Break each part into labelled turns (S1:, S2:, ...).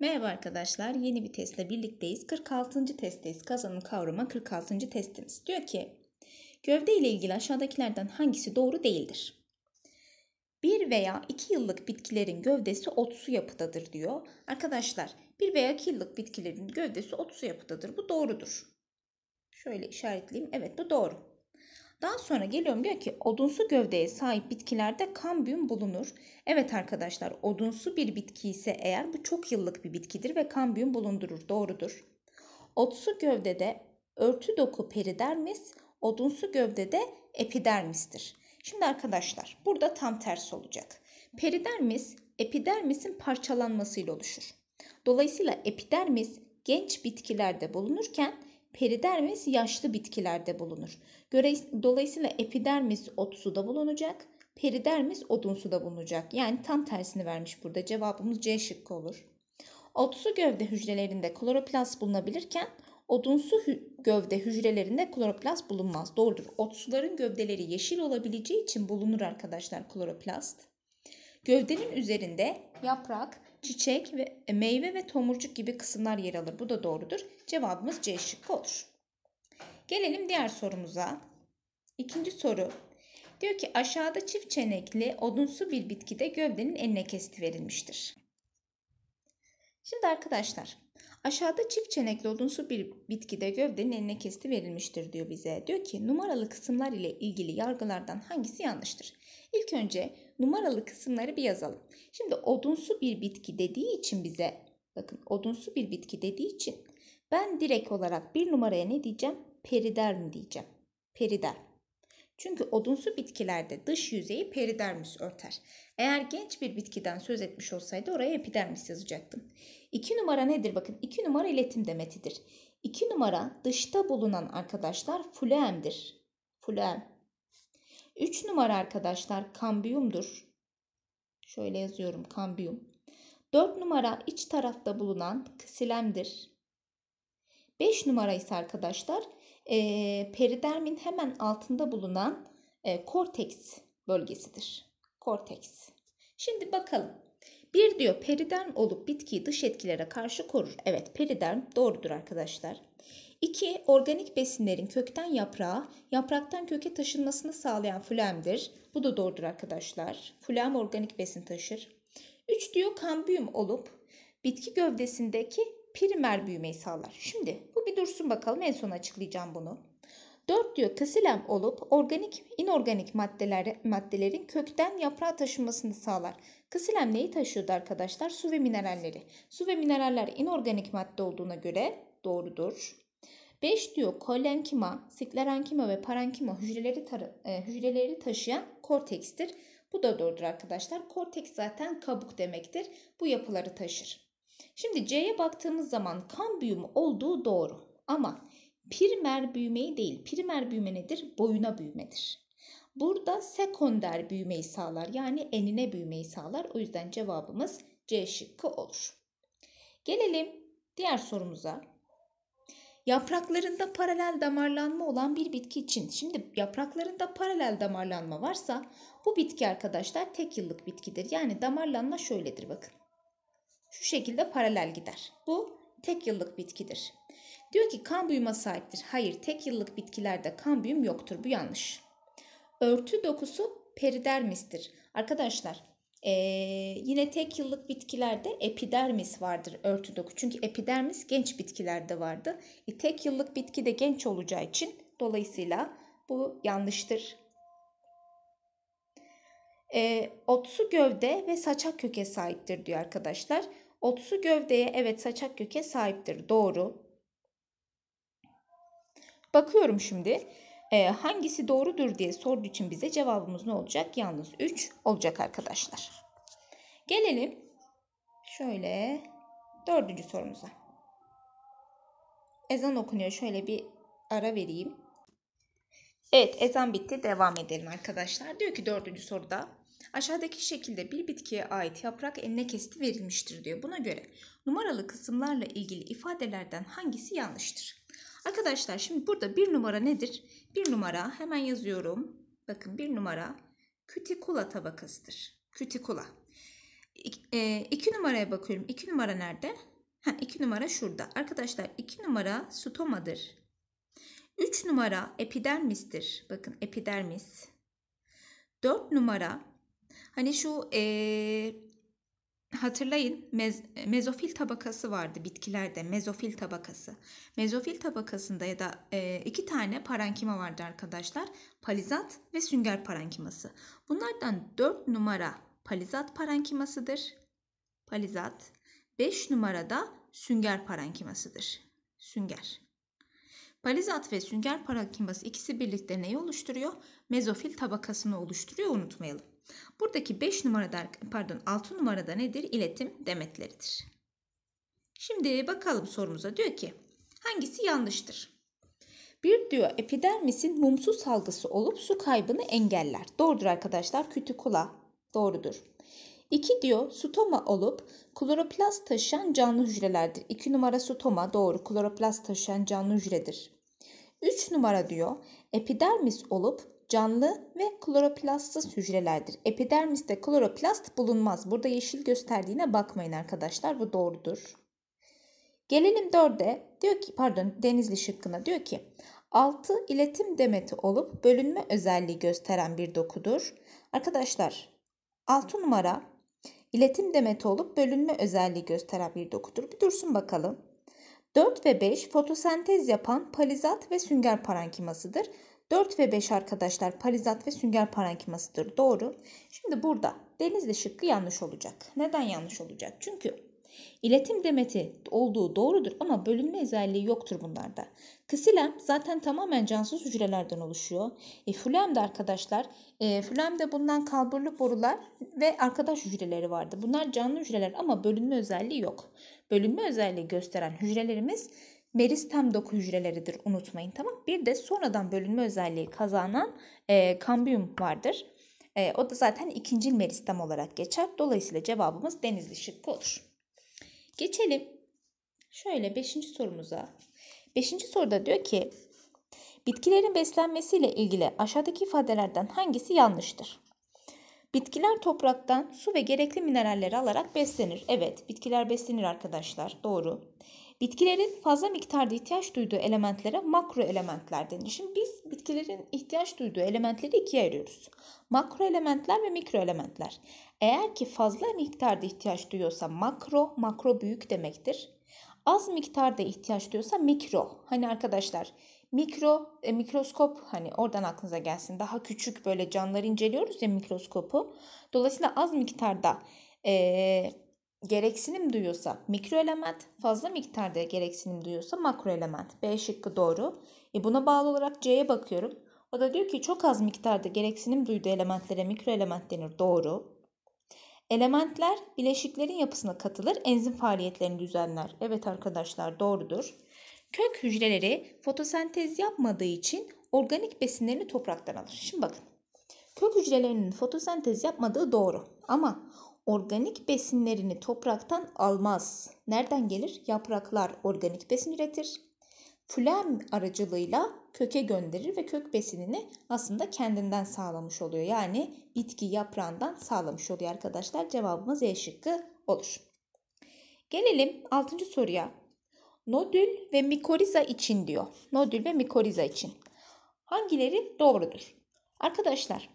S1: Merhaba arkadaşlar. Yeni bir testle birlikteyiz. 46. testteyiz. Kazanın kavrama 46. testimiz. Diyor ki gövde ile ilgili aşağıdakilerden hangisi doğru değildir? Bir veya iki yıllık bitkilerin gövdesi otsu yapıdadır diyor. Arkadaşlar bir veya iki yıllık bitkilerin gövdesi otsu yapıdadır. Bu doğrudur. Şöyle işaretleyeyim. Evet bu doğru. Daha sonra geliyorum diyor ki odunsu gövdeye sahip bitkilerde kambiyum bulunur. Evet arkadaşlar odunsu bir bitki ise eğer bu çok yıllık bir bitkidir ve kambiyum bulundurur doğrudur. Otsu gövdede örtü doku peridermis, odunsu gövdede epidermistir. Şimdi arkadaşlar burada tam tersi olacak. Peridermis epidermisin parçalanmasıyla oluşur. Dolayısıyla epidermis genç bitkilerde bulunurken peridermis yaşlı bitkilerde bulunur. Dolayısıyla epidermis ot suda bulunacak, peridermis odun suda bulunacak. Yani tam tersini vermiş burada. Cevabımız C şıkkı olur. Otsu gövde hücrelerinde kloroplast bulunabilirken odunsu gövde hücrelerinde kloroplast bulunmaz. Doğrudur. Otsuların gövdeleri yeşil olabileceği için bulunur arkadaşlar kloroplast. Gövdenin üzerinde yaprak, çiçek ve e, meyve ve tomurcuk gibi kısımlar yer alır. Bu da doğrudur. Cevabımız C şıkkı olur. Gelelim diğer sorumuza. İkinci soru. Diyor ki aşağıda çift çenekli odunsu bir bitkide gövdenin enine kesiti verilmiştir. Şimdi arkadaşlar aşağıda çift çenekli odunsu bir bitkide gövdenin enine kesiti verilmiştir diyor bize. Diyor ki numaralı kısımlar ile ilgili yargılardan hangisi yanlıştır? İlk önce numaralı kısımları bir yazalım. Şimdi odunsu bir bitki dediği için bize bakın odunsu bir bitki dediği için ben direkt olarak bir numaraya ne diyeceğim? periderm diyeceğim. Periderm. Çünkü odunsu bitkilerde dış yüzeyi peridermis örter. Eğer genç bir bitkiden söz etmiş olsaydı oraya epidermis yazacaktım. 2 numara nedir? Bakın 2 numara iletim demetidir. 2 numara dışta bulunan arkadaşlar fluem'dir. Fluem. 3 numara arkadaşlar kambiyumdur. Şöyle yazıyorum kambiyum. 4 numara iç tarafta bulunan ksilemdir. 5 numara ise arkadaşlar e, peridermin hemen altında bulunan e, korteks bölgesidir. Korteks. Şimdi bakalım. Bir diyor periderm olup bitkiyi dış etkilere karşı korur. Evet periderm doğrudur arkadaşlar. İki Organik besinlerin kökten yaprağa, yapraktan köke taşınmasını sağlayan flemdir. Bu da doğrudur arkadaşlar. Flem organik besin taşır. Üç diyor kambiyum olup bitki gövdesindeki primer büyümeyi sağlar. Şimdi bu bir dursun bakalım en son açıklayacağım bunu. 4 diyor kasilem olup organik inorganik maddeler, maddelerin kökten yaprağa taşınmasını sağlar. Kasilem neyi taşıyordu arkadaşlar? Su ve mineralleri. Su ve mineraller inorganik madde olduğuna göre doğrudur. 5 diyor kolenkima, siklerenkima ve parenkima hücreleri, e, hücreleri taşıyan kortekstir. Bu da doğrudur arkadaşlar. Korteks zaten kabuk demektir. Bu yapıları taşır. Şimdi C'ye baktığımız zaman kan büyümü olduğu doğru. Ama primer büyümeyi değil, primer büyüme nedir? Boyuna büyümedir. Burada sekonder büyümeyi sağlar yani enine büyümeyi sağlar. O yüzden cevabımız C şıkkı olur. Gelelim diğer sorumuza. Yapraklarında paralel damarlanma olan bir bitki için. Şimdi yapraklarında paralel damarlanma varsa bu bitki arkadaşlar tek yıllık bitkidir. Yani damarlanma şöyledir bakın şu şekilde paralel gider. Bu tek yıllık bitkidir. Diyor ki kambiyuma sahiptir. Hayır tek yıllık bitkilerde kambiyum yoktur. Bu yanlış. Örtü dokusu peridermistir. Arkadaşlar ee, yine tek yıllık bitkilerde epidermis vardır örtü doku. Çünkü epidermis genç bitkilerde vardı. E, tek yıllık bitki de genç olacağı için dolayısıyla bu yanlıştır. E, otsu gövde ve saçak köke sahiptir diyor arkadaşlar. Otsu gövdeye evet saçak köke sahiptir. Doğru. Bakıyorum şimdi. E, hangisi doğrudur diye sorduğu için bize cevabımız ne olacak? Yalnız 3 olacak arkadaşlar. Gelelim şöyle dördüncü sorumuza. Ezan okunuyor. Şöyle bir ara vereyim. Evet ezan bitti. Devam edelim arkadaşlar. Diyor ki dördüncü soruda Aşağıdaki şekilde bir bitkiye ait yaprak eline kesti verilmiştir diyor. Buna göre numaralı kısımlarla ilgili ifadelerden hangisi yanlıştır? Arkadaşlar şimdi burada bir numara nedir? Bir numara hemen yazıyorum. Bakın bir numara kütikula tabakasıdır. Kütikula. İki, e, iki numaraya bakıyorum. İki numara nerede? Ha, iki numara şurada. Arkadaşlar iki numara stomadır. Üç numara epidermistir. Bakın epidermis. Dört numara Hani şu ee, hatırlayın mez, mezofil tabakası vardı bitkilerde mezofil tabakası. Mezofil tabakasında ya da e, iki tane parankima vardı arkadaşlar. Palizat ve sünger parankiması. Bunlardan 4 numara palizat parankimasıdır. Palizat. 5 numarada sünger parankimasıdır. Sünger. Palizat ve sünger parankiması ikisi birlikte neyi oluşturuyor? Mezofil tabakasını oluşturuyor unutmayalım. Buradaki 5 numarada pardon 6 numarada nedir? İletim demetleridir. Şimdi bakalım sorumuza diyor ki hangisi yanlıştır? Bir diyor epidermisin mumsu salgısı olup su kaybını engeller. Doğrudur arkadaşlar kütükula doğrudur. 2 diyor stoma olup kloroplast taşıyan canlı hücrelerdir. 2 numara stoma doğru kloroplast taşıyan canlı hücredir. 3 numara diyor epidermis olup canlı ve kloroplastsız hücrelerdir. Epidermiste kloroplast bulunmaz. Burada yeşil gösterdiğine bakmayın arkadaşlar. Bu doğrudur. Gelelim dörde. Diyor ki pardon denizli şıkkına diyor ki 6. iletim demeti olup bölünme özelliği gösteren bir dokudur. Arkadaşlar 6 numara iletim demeti olup bölünme özelliği gösteren bir dokudur. Bir dursun bakalım. 4 ve 5 fotosentez yapan palizat ve sünger parankimasıdır. 4 ve 5 arkadaşlar parizat ve sünger parenkimasıdır. Doğru. Şimdi burada denizli şıkkı yanlış olacak. Neden yanlış olacak? Çünkü İletim demeti olduğu doğrudur ama bölünme özelliği yoktur bunlarda. Ksilem zaten tamamen cansız hücrelerden oluşuyor. E, fülem de arkadaşlar, e, fülem de bundan kalburlu borular ve arkadaş hücreleri vardı. Bunlar canlı hücreler ama bölünme özelliği yok. Bölünme özelliği gösteren hücrelerimiz meristem doku hücreleridir unutmayın tamam. Bir de sonradan bölünme özelliği kazanan e, kambiyum vardır. E, o da zaten ikinci meristem olarak geçer. Dolayısıyla cevabımız denizli şıkkı olur. Geçelim şöyle 5. sorumuza. 5. soruda diyor ki bitkilerin beslenmesiyle ilgili aşağıdaki ifadelerden hangisi yanlıştır? Bitkiler topraktan su ve gerekli mineralleri alarak beslenir. Evet, bitkiler beslenir arkadaşlar. Doğru. Bitkilerin fazla miktarda ihtiyaç duyduğu elementlere makro elementler denir. Şimdi biz bitkilerin ihtiyaç duyduğu elementleri ikiye ayırıyoruz. Makro elementler ve mikro elementler. Eğer ki fazla miktarda ihtiyaç duyuyorsa makro, makro büyük demektir. Az miktarda ihtiyaç duyuyorsa mikro. Hani arkadaşlar mikro e, mikroskop hani oradan aklınıza gelsin. Daha küçük böyle canlıları inceliyoruz ya mikroskopu. Dolayısıyla az miktarda e, gereksinim duyuyorsa mikroelement, fazla miktarda gereksinim duyuyorsa makroelement. B şıkkı doğru. E buna bağlı olarak C'ye bakıyorum. O da diyor ki çok az miktarda gereksinim duyduğu elementlere mikroelement denir. Doğru. Elementler bileşiklerin yapısına katılır, enzim faaliyetlerini düzenler. Evet arkadaşlar doğrudur. Kök hücreleri fotosentez yapmadığı için organik besinlerini topraktan alır. Şimdi bakın. Kök hücrelerinin fotosentez yapmadığı doğru ama organik besinlerini topraktan almaz. Nereden gelir? Yapraklar organik besin üretir. Flem aracılığıyla köke gönderir ve kök besinini aslında kendinden sağlamış oluyor. Yani bitki yaprağından sağlamış oluyor arkadaşlar. Cevabımız E şıkkı olur. Gelelim 6. soruya. Nodül ve mikoriza için diyor. Nodül ve mikoriza için. Hangileri doğrudur? Arkadaşlar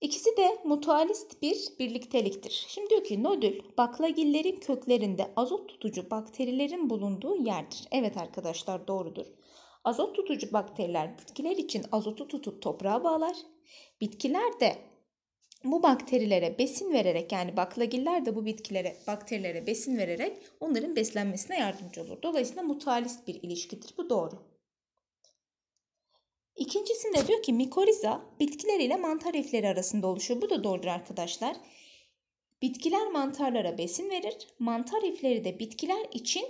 S1: İkisi de mutualist bir birlikteliktir. Şimdi diyor ki nodül baklagillerin köklerinde azot tutucu bakterilerin bulunduğu yerdir. Evet arkadaşlar doğrudur. Azot tutucu bakteriler bitkiler için azotu tutup toprağa bağlar. Bitkiler de bu bakterilere besin vererek yani baklagiller de bu bitkilere bakterilere besin vererek onların beslenmesine yardımcı olur. Dolayısıyla mutualist bir ilişkidir. Bu doğru. İkincisinde diyor ki mikoriza bitkiler ile mantar lifleri arasında oluşuyor. Bu da doğrudur arkadaşlar. Bitkiler mantarlara besin verir. Mantar lifleri de bitkiler için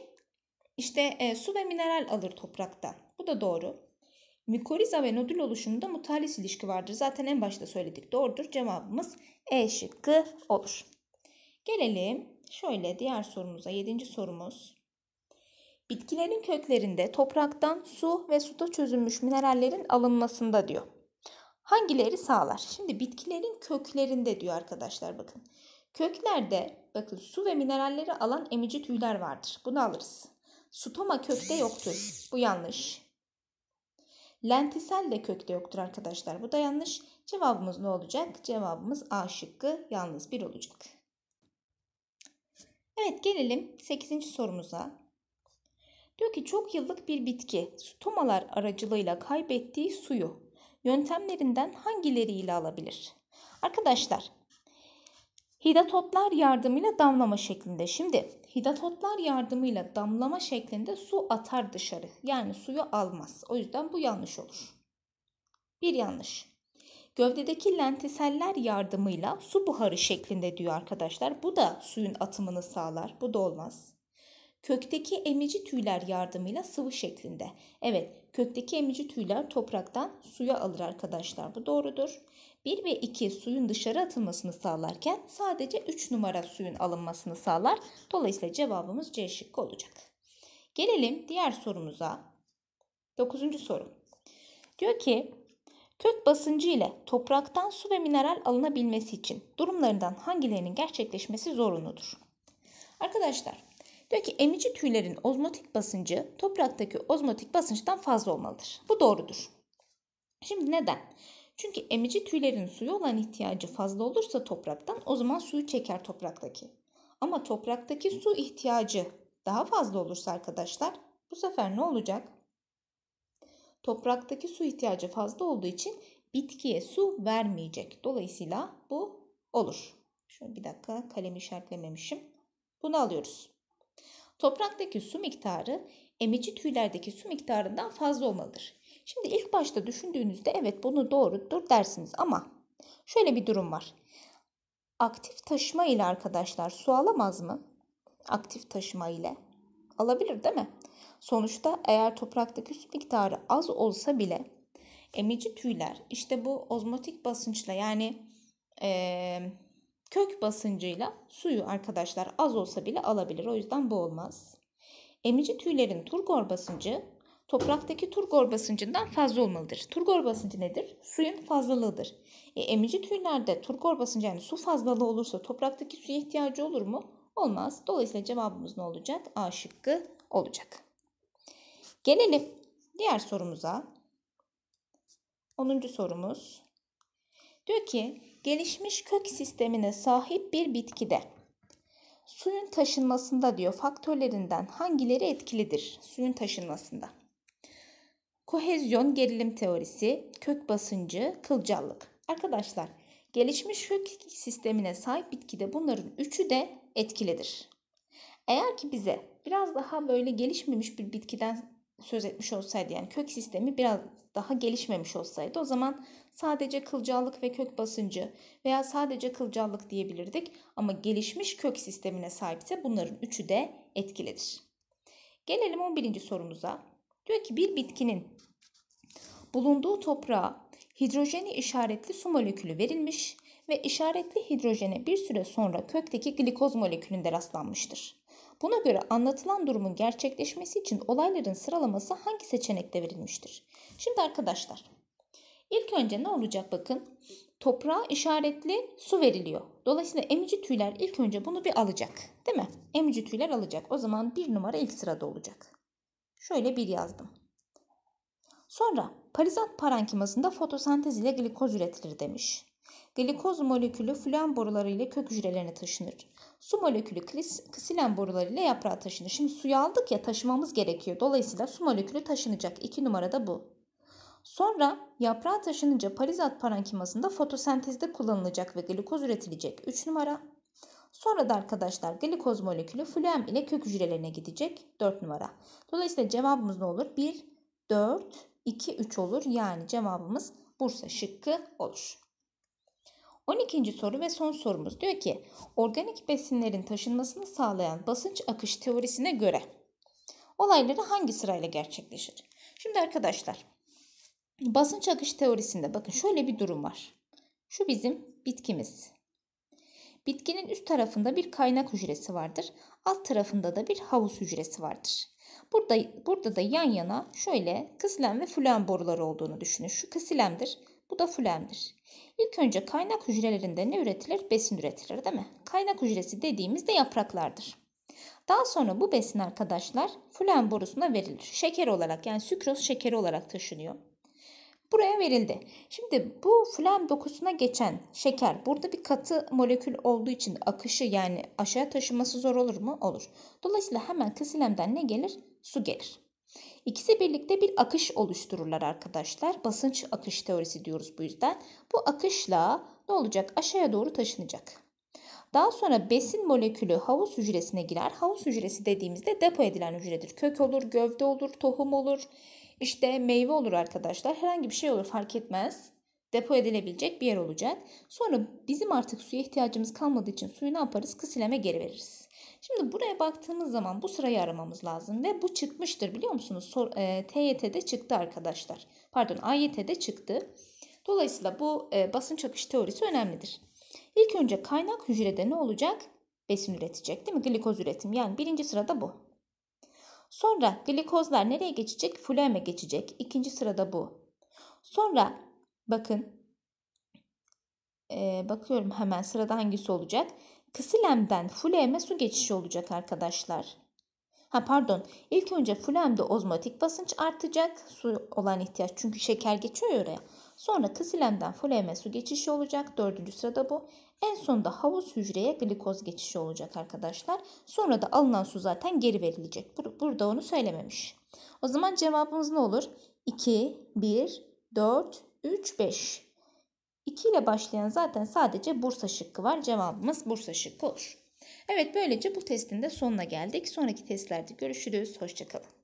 S1: işte e, su ve mineral alır toprakta. Bu da doğru. Mikoriza ve nodül oluşumunda mutalis ilişki vardır. Zaten en başta söyledik. Doğrudur. Cevabımız E şıkkı olur. Gelelim şöyle diğer sorumuza. Yedinci sorumuz. Bitkilerin köklerinde topraktan su ve suda çözünmüş minerallerin alınmasında diyor. Hangileri sağlar? Şimdi bitkilerin köklerinde diyor arkadaşlar bakın. Köklerde bakın su ve mineralleri alan emici tüyler vardır. Bunu alırız. Stoma kökte yoktur. Bu yanlış. Lentisel de kökte yoktur arkadaşlar. Bu da yanlış. Cevabımız ne olacak? Cevabımız A şıkkı yalnız bir olacak. Evet gelelim 8. sorumuza. Diyor ki çok yıllık bir bitki stomalar aracılığıyla kaybettiği suyu yöntemlerinden hangileriyle alabilir? Arkadaşlar hidatotlar yardımıyla damlama şeklinde. Şimdi hidatotlar yardımıyla damlama şeklinde su atar dışarı. Yani suyu almaz. O yüzden bu yanlış olur. Bir yanlış. Gövdedeki lentiseller yardımıyla su buharı şeklinde diyor arkadaşlar. Bu da suyun atımını sağlar. Bu da olmaz kökteki emici tüyler yardımıyla sıvı şeklinde. Evet kökteki emici tüyler topraktan suya alır arkadaşlar bu doğrudur. 1 ve 2 suyun dışarı atılmasını sağlarken sadece 3 numara suyun alınmasını sağlar. Dolayısıyla cevabımız C şıkkı olacak. Gelelim diğer sorumuza. 9. soru. Diyor ki kök basıncı ile topraktan su ve mineral alınabilmesi için durumlarından hangilerinin gerçekleşmesi zorunludur? Arkadaşlar Diyor ki emici tüylerin ozmotik basıncı topraktaki ozmotik basınçtan fazla olmalıdır. Bu doğrudur. Şimdi neden? Çünkü emici tüylerin suyu olan ihtiyacı fazla olursa topraktan o zaman suyu çeker topraktaki. Ama topraktaki su ihtiyacı daha fazla olursa arkadaşlar bu sefer ne olacak? Topraktaki su ihtiyacı fazla olduğu için bitkiye su vermeyecek. Dolayısıyla bu olur. Şöyle bir dakika kalemi işaretlememişim. Bunu alıyoruz. Topraktaki su miktarı emici tüylerdeki su miktarından fazla olmalıdır. Şimdi ilk başta düşündüğünüzde evet bunu doğrudur dersiniz ama şöyle bir durum var. Aktif taşıma ile arkadaşlar su alamaz mı? Aktif taşıma ile alabilir değil mi? Sonuçta eğer topraktaki su miktarı az olsa bile emici tüyler işte bu ozmotik basınçla yani ee, Kök basıncıyla suyu arkadaşlar az olsa bile alabilir. O yüzden bu olmaz. Emici tüylerin turgor basıncı topraktaki turgor basıncından fazla olmalıdır. Turgor basıncı nedir? Suyun fazlalığıdır. E, emici tüylerde turgor basıncı yani su fazlalığı olursa topraktaki suya ihtiyacı olur mu? Olmaz. Dolayısıyla cevabımız ne olacak? A şıkkı olacak. Gelelim diğer sorumuza. 10. sorumuz. Diyor gelişmiş kök sistemine sahip bir bitkide suyun taşınmasında diyor faktörlerinden hangileri etkilidir suyun taşınmasında? Kohezyon gerilim teorisi, kök basıncı, kılcallık. Arkadaşlar gelişmiş kök sistemine sahip bitkide bunların üçü de etkilidir. Eğer ki bize biraz daha böyle gelişmemiş bir bitkiden söz etmiş olsaydı yani kök sistemi biraz daha gelişmemiş olsaydı o zaman sadece kılcallık ve kök basıncı veya sadece kılcallık diyebilirdik ama gelişmiş kök sistemine sahipse bunların üçü de etkilidir. Gelelim 11. sorumuza. Diyor ki bir bitkinin bulunduğu toprağa hidrojeni işaretli su molekülü verilmiş ve işaretli hidrojene bir süre sonra kökteki glikoz molekülünde rastlanmıştır. Buna göre anlatılan durumun gerçekleşmesi için olayların sıralaması hangi seçenekte verilmiştir? Şimdi arkadaşlar ilk önce ne olacak bakın. Toprağa işaretli su veriliyor. Dolayısıyla emici tüyler ilk önce bunu bir alacak. Değil mi? Emici tüyler alacak. O zaman bir numara ilk sırada olacak. Şöyle bir yazdım. Sonra parizat parankimasında fotosentez ile glikoz üretilir demiş. Glikoz molekülü flan boruları ile kök hücrelerine taşınır. Su molekülü ksilen boruları ile yaprağa taşınır. Şimdi suyu aldık ya taşımamız gerekiyor. Dolayısıyla su molekülü taşınacak. 2 numarada bu. Sonra yaprağa taşınınca parizat parenkimasında fotosentezde kullanılacak ve glikoz üretilecek. 3 numara. Sonra da arkadaşlar glikoz molekülü flüem ile kök hücrelerine gidecek. 4 numara. Dolayısıyla cevabımız ne olur? 1, 4, 2, 3 olur. Yani cevabımız Bursa şıkkı olur. 12. soru ve son sorumuz diyor ki organik besinlerin taşınmasını sağlayan basınç akış teorisine göre olayları hangi sırayla gerçekleşir? Şimdi arkadaşlar basınç akış teorisinde bakın şöyle bir durum var. Şu bizim bitkimiz. Bitkinin üst tarafında bir kaynak hücresi vardır. Alt tarafında da bir havuz hücresi vardır. Burada, burada da yan yana şöyle kısilen ve fülen boruları olduğunu düşünün. Şu kısilemdir, bu da fülemdir. İlk önce kaynak hücrelerinde ne üretilir? Besin üretilir değil mi? Kaynak hücresi dediğimiz de yapraklardır. Daha sonra bu besin arkadaşlar flen borusuna verilir. Şeker olarak yani sükroz şekeri olarak taşınıyor. Buraya verildi. Şimdi bu flen dokusuna geçen şeker burada bir katı molekül olduğu için akışı yani aşağı taşıması zor olur mu? Olur. Dolayısıyla hemen kısilemden ne gelir? Su gelir. İkisi birlikte bir akış oluştururlar arkadaşlar. Basınç akış teorisi diyoruz bu yüzden. Bu akışla ne olacak? Aşağıya doğru taşınacak. Daha sonra besin molekülü havuz hücresine girer. Havuz hücresi dediğimizde depo edilen hücredir. Kök olur, gövde olur, tohum olur, işte meyve olur arkadaşlar. Herhangi bir şey olur fark etmez. Depo edilebilecek bir yer olacak. Sonra bizim artık suya ihtiyacımız kalmadığı için suyu ne yaparız? Kısileme geri veririz. Şimdi buraya baktığımız zaman bu sırayı aramamız lazım ve bu çıkmıştır biliyor musunuz? Sor, e, TYT'de çıktı arkadaşlar. Pardon AYT'de çıktı. Dolayısıyla bu e, basınç akış teorisi önemlidir. İlk önce kaynak hücrede ne olacak? Besin üretecek değil mi? Glikoz üretim yani birinci sırada bu. Sonra glikozlar nereye geçecek? Flueme geçecek. İkinci sırada bu. Sonra bakın e, bakıyorum hemen sırada hangisi olacak? kısilemden fuleme su geçişi olacak arkadaşlar. Ha pardon ilk önce fulemde ozmotik basınç artacak su olan ihtiyaç çünkü şeker geçiyor oraya. Sonra kısilemden fuleme su geçişi olacak dördüncü sırada bu. En sonunda havuz hücreye glikoz geçişi olacak arkadaşlar. Sonra da alınan su zaten geri verilecek. Burada onu söylememiş. O zaman cevabımız ne olur? 2, 1, 4, 3, 5. 2 ile başlayan zaten sadece Bursa şıkkı var. Cevabımız Bursa şıkkı olur. Evet böylece bu testin de sonuna geldik. Sonraki testlerde görüşürüz. Hoşçakalın.